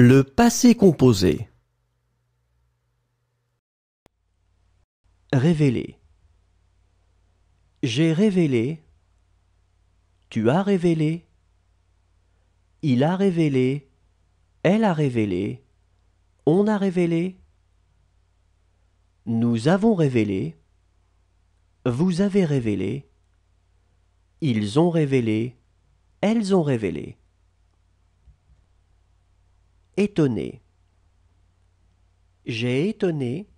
Le passé composé. Révélé. J'ai révélé. Tu as révélé. Il a révélé. Elle a révélé. On a révélé. Nous avons révélé. Vous avez révélé. Ils ont révélé. Elles ont révélé. Étonné. J'ai étonné.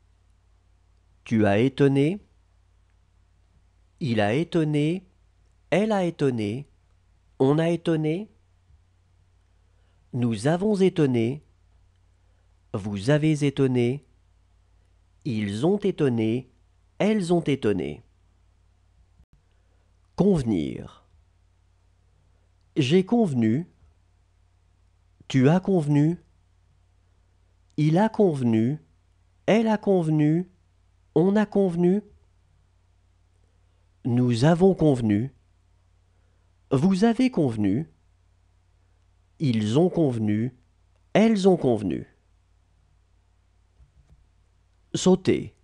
Tu as étonné. Il a étonné. Elle a étonné. On a étonné. Nous avons étonné. Vous avez étonné. Ils ont étonné. Elles ont étonné. Convenir. J'ai convenu. Tu as convenu. Il a convenu, elle a convenu, on a convenu. Nous avons convenu. Vous avez convenu. Ils ont convenu. Elles ont convenu. Sauter.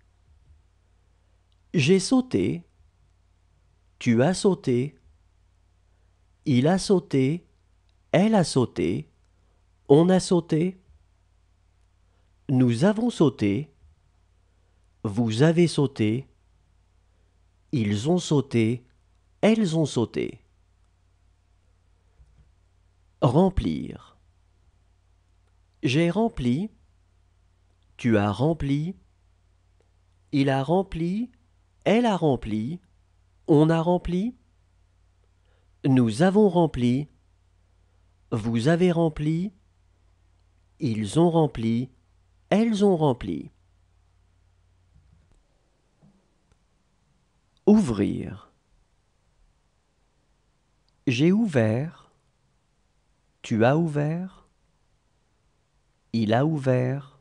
J'ai sauté. Tu as sauté. Il a sauté. Elle a sauté. On a sauté. Nous avons sauté. Vous avez sauté. Ils ont sauté. Elles ont sauté. Remplir. J'ai rempli. Tu as rempli. Il a rempli. Elle a rempli. On a rempli. Nous avons rempli. Vous avez rempli. Ils ont rempli elles ont rempli. Ouvrir. J'ai ouvert. Tu as ouvert. Il a ouvert.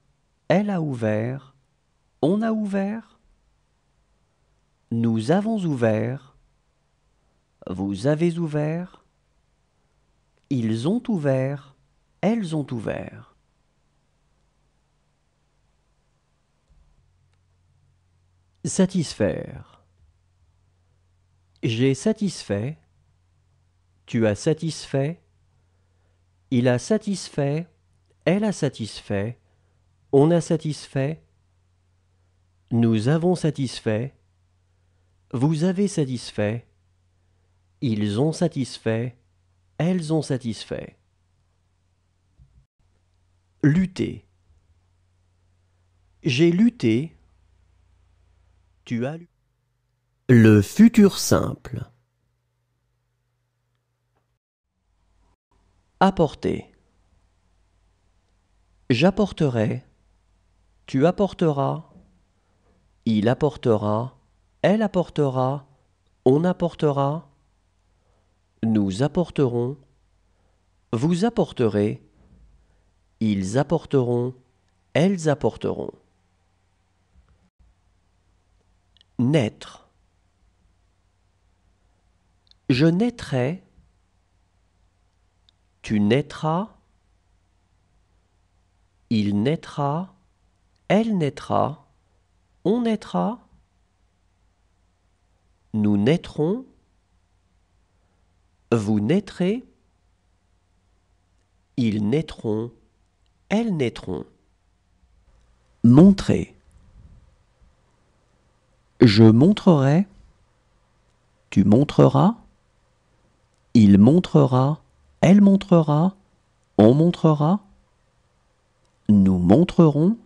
Elle a ouvert. On a ouvert. Nous avons ouvert. Vous avez ouvert. Ils ont ouvert. Elles ont ouvert. Satisfaire. J'ai satisfait. Tu as satisfait. Il a satisfait. Elle a satisfait. On a satisfait. Nous avons satisfait. Vous avez satisfait. Ils ont satisfait. Elles ont satisfait. Lutter. J'ai lutté as Le futur simple. Apporter. J'apporterai. Tu apporteras. Il apportera. Elle apportera. On apportera. Nous apporterons. Vous apporterez. Ils apporteront. Elles apporteront. Naître. Je naîtrai. Tu naîtras. Il naîtra. Elle naîtra. On naîtra. Nous naîtrons. Vous naîtrez. Ils naîtront. Elles naîtront. Montrer. Je montrerai. Tu montreras. Il montrera. Elle montrera. On montrera. Nous montrerons.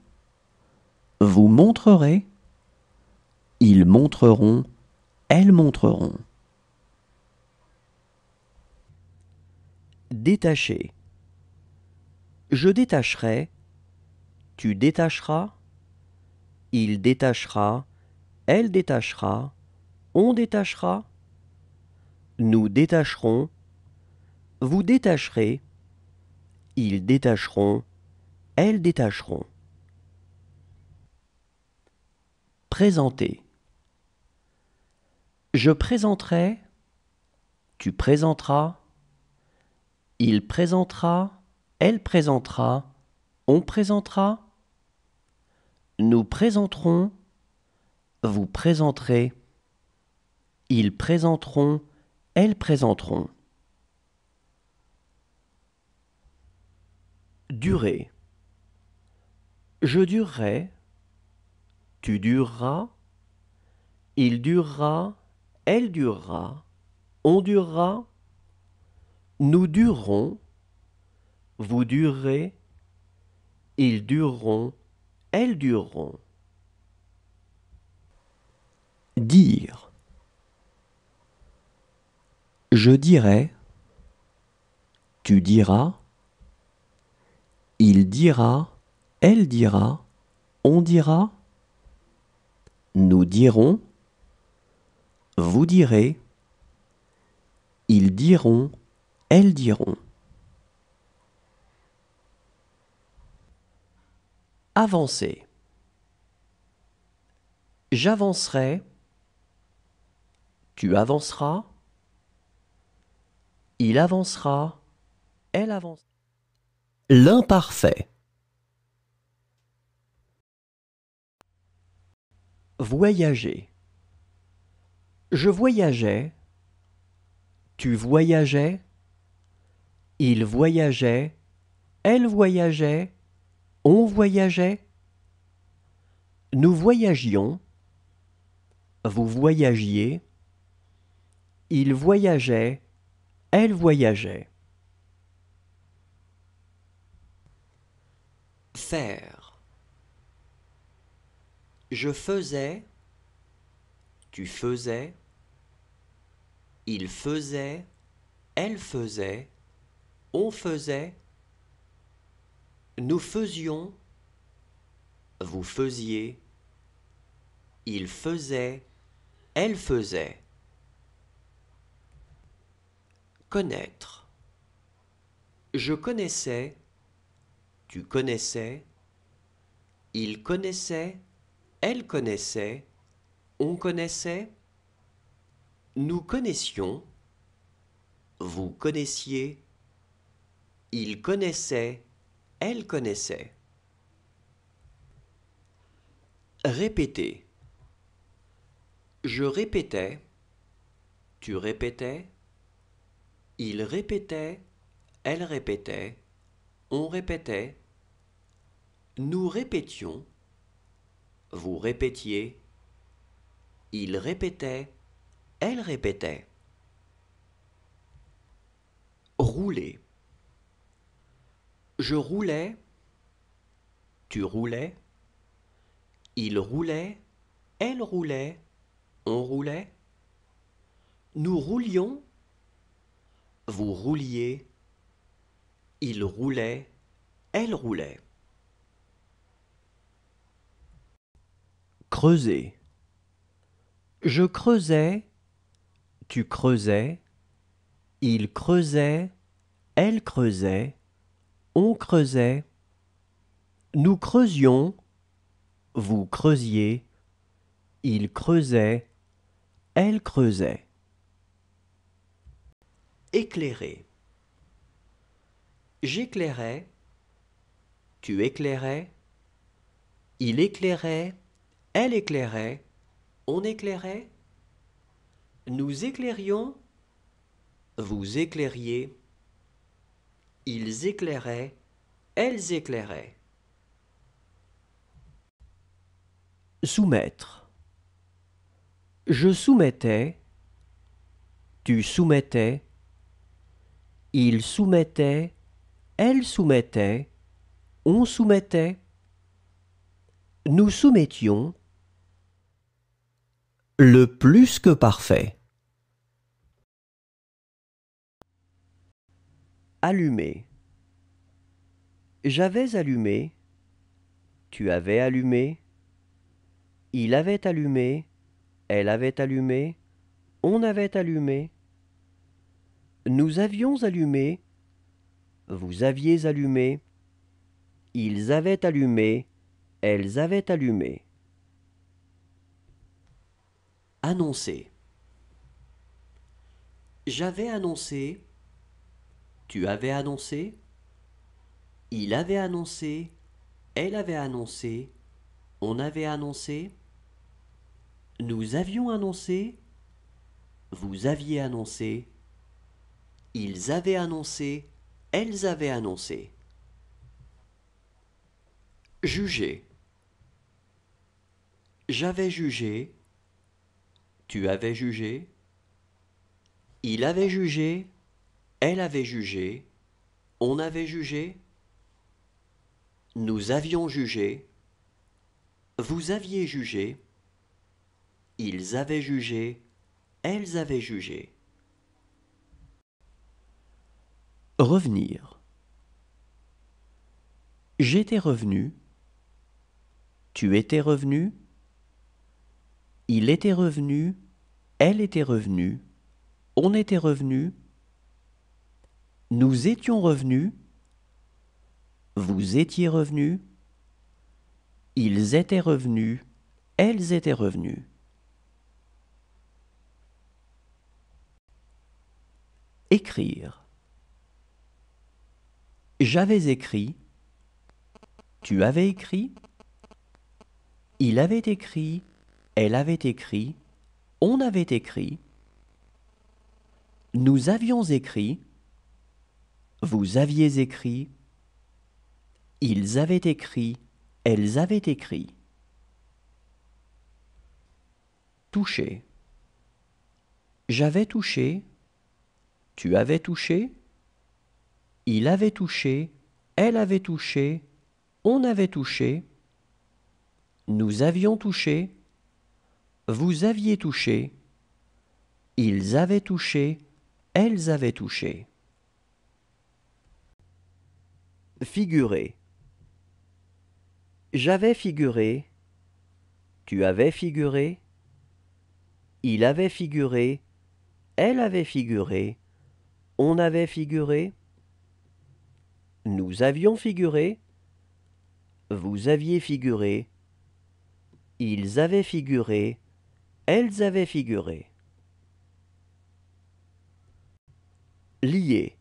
Vous montrerez. Ils montreront. Elles montreront. Détacher. Je détacherai. Tu détacheras. Il détachera elle détachera, on détachera, nous détacherons, vous détacherez, ils détacheront, elles détacheront. Présenter. Je présenterai, tu présenteras, il présentera, elle présentera, on présentera, nous présenterons, vous présenterez, ils présenteront, elles présenteront. Durer. Je durerai, tu dureras, il durera, elle durera, on durera, nous durerons, vous durerez, ils dureront, elles dureront dire. Je dirai, tu diras, il dira, elle dira, on dira, nous dirons, vous direz, ils diront, elles diront. Avancer. J'avancerai, tu avanceras. Il avancera. Elle avance. L'imparfait. Voyager. Je voyageais. Tu voyageais. Il voyageait. Elle voyageait. On voyageait. Nous voyagions. Vous voyagiez. Il voyageait, elle voyageait. Faire. Je faisais, tu faisais, il faisait, elle faisait, on faisait, nous faisions, vous faisiez, il faisait, elle faisait. Connaître. Je connaissais. Tu connaissais. Il connaissait. Elle connaissait. On connaissait. Nous connaissions. Vous connaissiez. Il connaissait. Elle connaissait. Répéter. Je répétais. Tu répétais. Il répétait, elle répétait, on répétait, nous répétions, vous répétiez, il répétait, elle répétait. Rouler. Je roulais, tu roulais, il roulait, elle roulait, on roulait, nous roulions, vous rouliez. Il roulait. Elle roulait. Creuser. Je creusais. Tu creusais. Il creusait. Elle creusait. On creusait. Nous creusions. Vous creusiez. Il creusait. Elle creusait. Éclairer. J'éclairais, tu éclairais, il éclairait, elle éclairait, on éclairait, nous éclairions, vous éclairiez, ils éclairaient, elles éclairaient. Soumettre. Je soumettais, tu soumettais, il soumettait, elle soumettait, on soumettait, nous soumettions. Le plus que parfait. Allumé. J'avais allumé, tu avais allumé, il avait allumé, elle avait allumé, on avait allumé. Nous avions allumé, vous aviez allumé, ils avaient allumé, elles avaient allumé. Annoncer. J'avais annoncé, tu avais annoncé, il avait annoncé, elle avait annoncé, on avait annoncé, nous avions annoncé, vous aviez annoncé, ils avaient annoncé, elles avaient annoncé. Juger. J'avais jugé, tu avais jugé, il avait jugé, elle avait jugé, on avait jugé, nous avions jugé, vous aviez jugé, ils avaient jugé, elles avaient jugé. Revenir. J'étais revenu. Tu étais revenu. Il était revenu. Elle était revenue. On était revenu. Nous étions revenus. Vous étiez revenus. Ils étaient revenus. Elles étaient revenues. Écrire. J'avais écrit. Tu avais écrit. Il avait écrit. Elle avait écrit. On avait écrit. Nous avions écrit. Vous aviez écrit. Ils avaient écrit. Elles avaient écrit. Toucher. J'avais touché. Tu avais touché. Il avait touché, elle avait touché, on avait touché, nous avions touché, vous aviez touché, ils avaient touché, elles avaient touché. Figurer. J'avais figuré, tu avais figuré, il avait figuré, elle avait figuré, on avait figuré, nous avions figuré. Vous aviez figuré. Ils avaient figuré. Elles avaient figuré. Lié.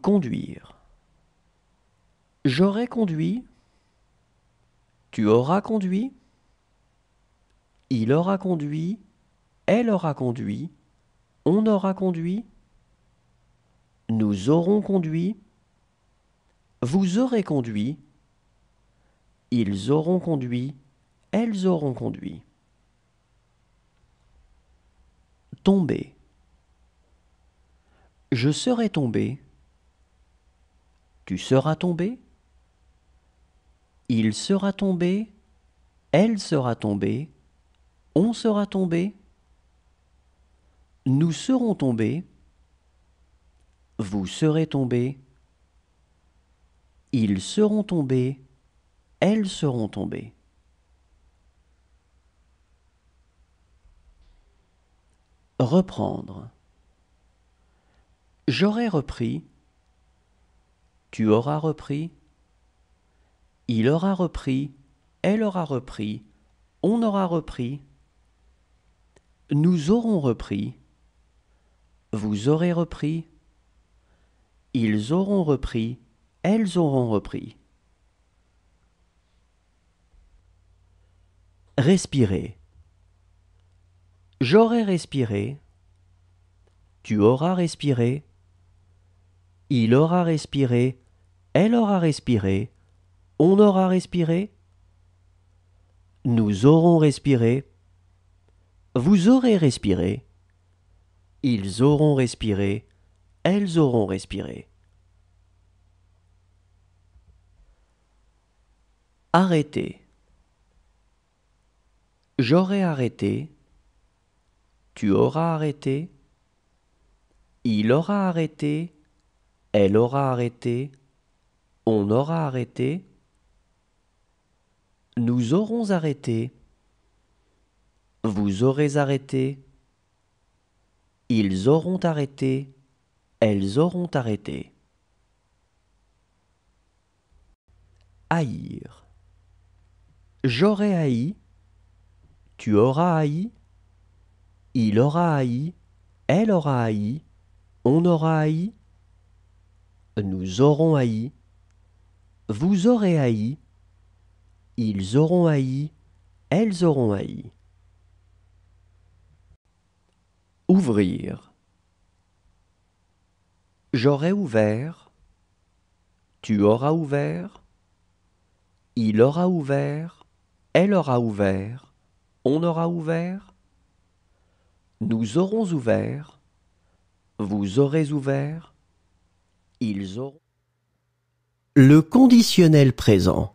Conduire. J'aurais conduit. Tu auras conduit. Il aura conduit elle aura conduit, on aura conduit, nous aurons conduit, vous aurez conduit, ils auront conduit, elles auront conduit. Tomber. Je serai tombé. Tu seras tombé. Il sera tombé. Elle sera tombée. On sera tombé. Nous serons tombés, vous serez tombés, ils seront tombés, elles seront tombées. Reprendre. J'aurai repris, tu auras repris, il aura repris, elle aura repris, on aura repris, nous aurons repris, vous aurez repris. Ils auront repris. Elles auront repris. Respirer. J'aurai respiré. Tu auras respiré. Il aura respiré. Elle aura respiré. On aura respiré. Nous aurons respiré. Vous aurez respiré. Ils auront respiré, elles auront respiré. Arrêter. J'aurai arrêté, tu auras arrêté, il aura arrêté, elle aura arrêté, on aura arrêté, nous aurons arrêté, vous aurez arrêté, ils auront arrêté. Elles auront arrêté. Haïr. J'aurai haï. Tu auras haï. Il aura haï. Elle aura haï. On aura haï. Nous aurons haï. Vous aurez haï. Ils auront haï. Elles auront haï. Ouvrir. J'aurai ouvert. Tu auras ouvert. Il aura ouvert. Elle aura ouvert. On aura ouvert. Nous aurons ouvert. Vous aurez ouvert. Ils auront. Le conditionnel présent.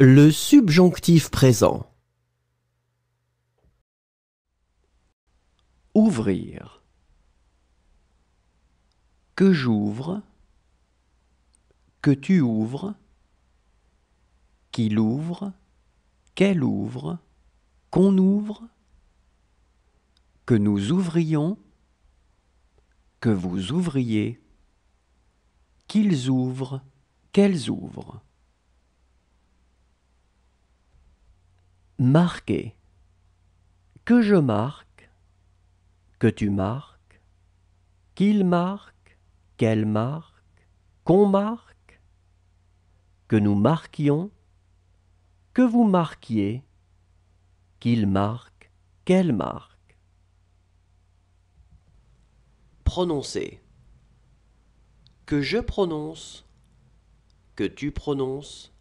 Le subjonctif présent. Ouvrir. Que j'ouvre. Que tu ouvres. Qu'il ouvre. Qu'elle ouvre. Qu'on ouvre. Que nous ouvrions. Que vous ouvriez. Qu'ils ouvrent. Qu'elles ouvrent. Marquer. Que je marque, que tu marques, qu'il marque, qu'elle marque, qu'on marque, que nous marquions, que vous marquiez, qu'il marque, qu'elle marque. Prononcer. Que je prononce, que tu prononces,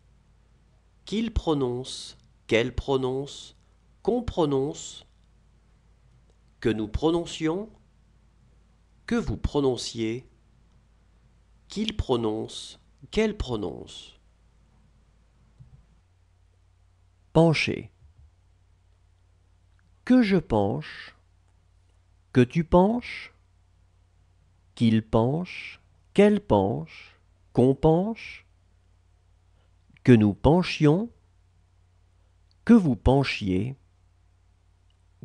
qu'il prononce, qu'elle prononce, qu'on prononce, que nous prononcions, que vous prononciez, qu'il prononce, qu'elle prononce. Pencher. Que je penche, que tu penches, qu'il penche, qu'elle penche, qu'on penche, que nous penchions, que vous penchiez,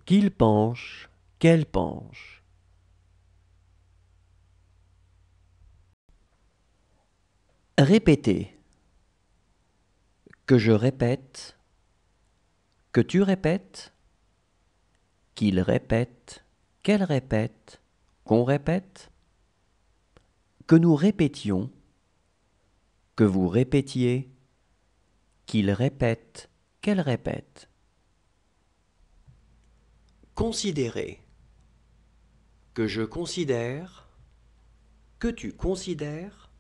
qu'il penche, qu'elle penche. Répétez. Que je répète, que tu répètes, qu'il répète, qu'elle répète, qu'on répète, que nous répétions, que vous répétiez, qu'il répète, qu'elle répète. Considérer. Que je considère. Que tu considères.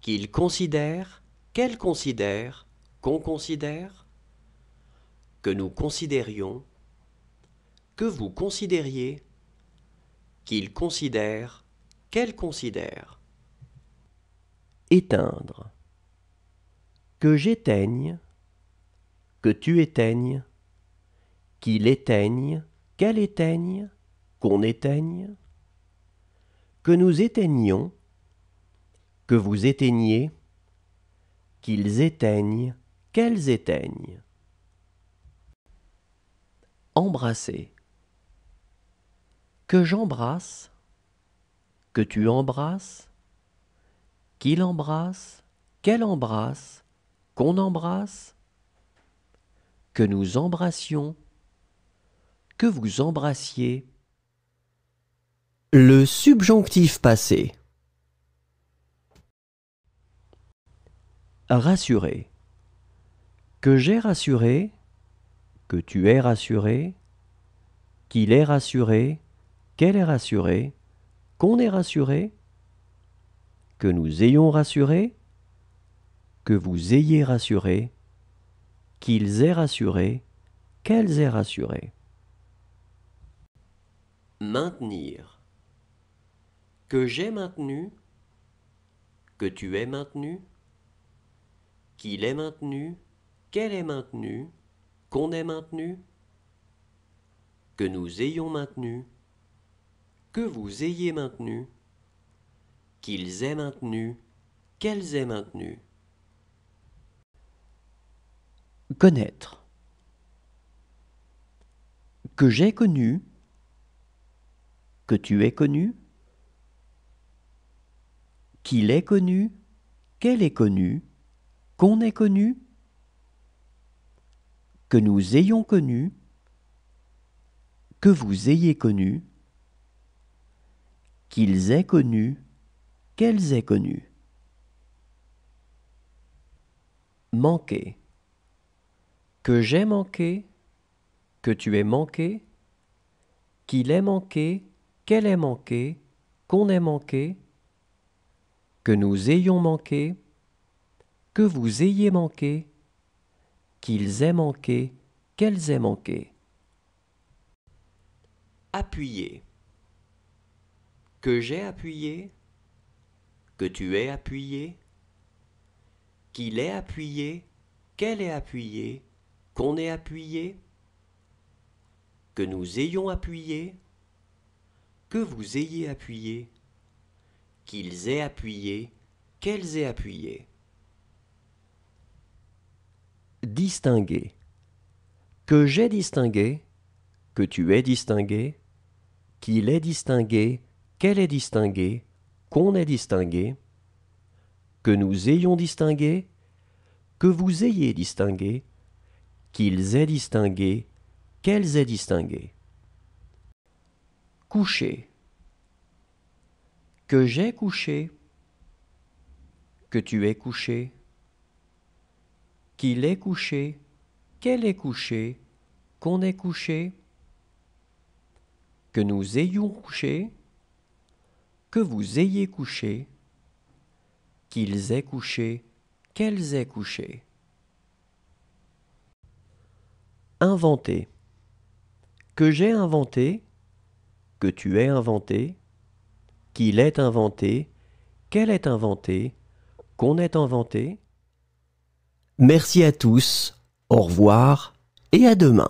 Qu'il considère. Qu'elle considère. Qu'on considère. Que nous considérions. Que vous considériez. Qu'il considère. Qu'elle considère. Éteindre. Que j'éteigne que tu éteignes, qu'il éteigne, qu'elle éteigne, qu'on éteigne, que nous éteignions, que vous éteigniez, qu'ils éteignent, qu'elles éteignent. Embrasser. Que j'embrasse, que tu embrasses, qu'il embrasse, qu'elle embrasse, qu'on embrasse, que nous embrassions, que vous embrassiez. Le subjonctif passé. Rassurer. Que j'ai rassuré, que tu es rassuré, qu'il est rassuré, qu'elle est rassurée, qu'on est rassuré, que nous ayons rassuré, que vous ayez rassuré, qu'ils aient rassuré, qu'elles aient rassuré. Maintenir. Que j'ai maintenu, que tu es maintenu, qu'il est maintenu, qu'elle est maintenue, qu'on ait maintenu, que nous ayons maintenu, que vous ayez maintenu, qu'ils aient maintenu, qu'elles aient maintenu connaître, que j'ai connu, que tu es connu, qu'il est connu, qu'elle est connue, qu'on ait connu, que nous ayons connu, que vous ayez connu, qu'ils aient connu, qu'elles aient connu. Manquer que j'ai manqué, que tu es manqué, qu'il ait manqué, qu'elle est manqué, qu'on ait manqué, que nous ayons manqué, que vous ayez manqué, qu'ils aient manqué, qu'elles aient manqué. Appuyer. Que j'ai appuyé, que tu aies appuyé, qu'il ait appuyé, qu'elle ait appuyé, qu'on ait appuyé, que nous ayons appuyé, que vous ayez appuyé, qu'ils aient appuyé, qu'elles aient appuyé. Distinguer. Que j'ai distingué, que tu aies distingué, qu'il ait distingué, qu'elle ait distinguée, qu'on ait distingué, que nous ayons distingué, que vous ayez distingué, qu'ils aient distingué, qu'elles aient distingué. Coucher. Que j'ai couché, que tu es couché, qu'il ait couché, qu'elle ait couché, qu'on ait couché, que nous ayons couché, que vous ayez couché, qu'ils aient couché, qu'elles aient couché. Inventé. Que j'ai inventé, que tu aies inventé, qu'il est inventé, qu'elle est inventée, qu'on est inventé. Merci à tous, au revoir et à demain.